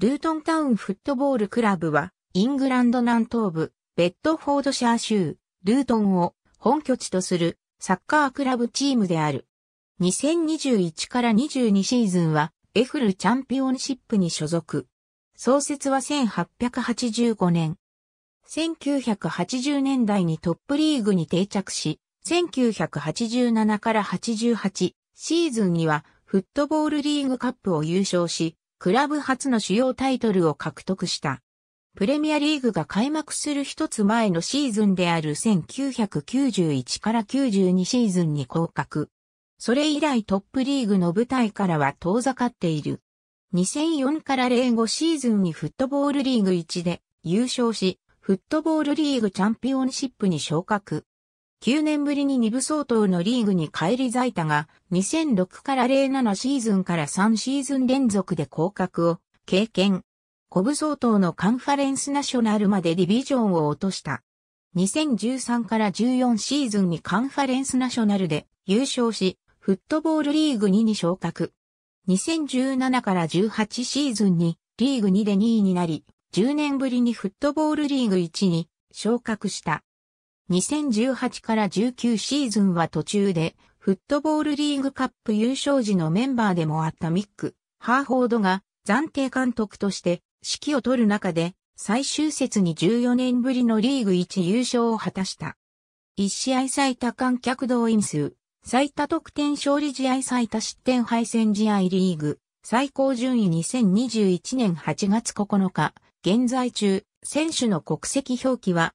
ルートンタウンフットボールクラブは、イングランド南東部、ベッドフォードシャー州、ルートンを本拠地とするサッカークラブチームである。2021から22シーズンは、エフルチャンピオンシップに所属。創設は1885年。1980年代にトップリーグに定着し、1987から88シーズンにはフットボールリーグカップを優勝し、クラブ初の主要タイトルを獲得した。プレミアリーグが開幕する一つ前のシーズンである1991から92シーズンに降格。それ以来トップリーグの舞台からは遠ざかっている。2004から05シーズンにフットボールリーグ1で優勝し、フットボールリーグチャンピオンシップに昇格。9年ぶりに2部相当のリーグに返り咲いたが、2006から07シーズンから3シーズン連続で降格を経験。5部相当のカンファレンスナショナルまでディビジョンを落とした。2013から14シーズンにカンファレンスナショナルで優勝し、フットボールリーグ2に昇格。2017から18シーズンにリーグ2で2位になり、10年ぶりにフットボールリーグ1に昇格した。2018から19シーズンは途中で、フットボールリーグカップ優勝時のメンバーでもあったミック、ハーフォードが暫定監督として指揮を取る中で、最終節に14年ぶりのリーグ1優勝を果たした。1試合最多観客動員数、最多得点勝利試合最多失点敗戦試合リーグ、最高順位2021年8月9日、現在中、選手の国籍表記は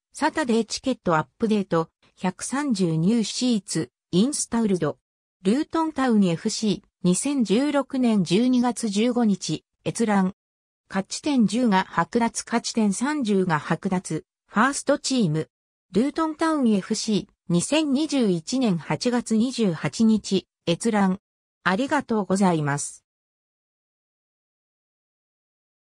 サタデーチケットアップデート、130ニューシーツ、インスタウルド。ルートンタウン FC、2016年12月15日、閲覧。勝ち点10が剥奪、勝ち点30が剥奪、ファーストチーム。ルートンタウン FC、2021年8月28日、閲覧。ありがとうございます。